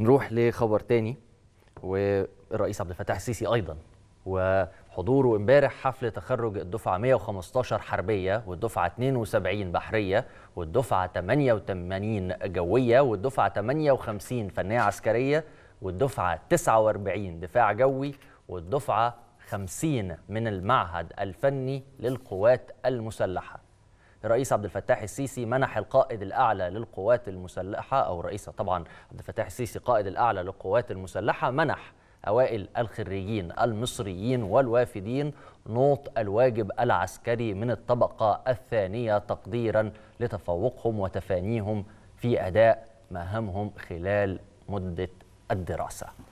نروح لخبر تاني والرئيس عبد الفتاح السيسي ايضا وحضوره امبارح حفل تخرج الدفعه 115 حربيه والدفعه 72 بحريه والدفعه 88 جويه والدفعه 58 فنيه عسكريه والدفعه 49 دفاع جوي والدفعه 50 من المعهد الفني للقوات المسلحه الرئيس عبد الفتاح السيسي منح القائد الاعلى للقوات المسلحه او الرئيس طبعا عبد الفتاح السيسي قائد الاعلى للقوات المسلحه منح اوائل الخريجين المصريين والوافدين نوط الواجب العسكري من الطبقه الثانيه تقديرا لتفوقهم وتفانيهم في اداء مهامهم خلال مده الدراسه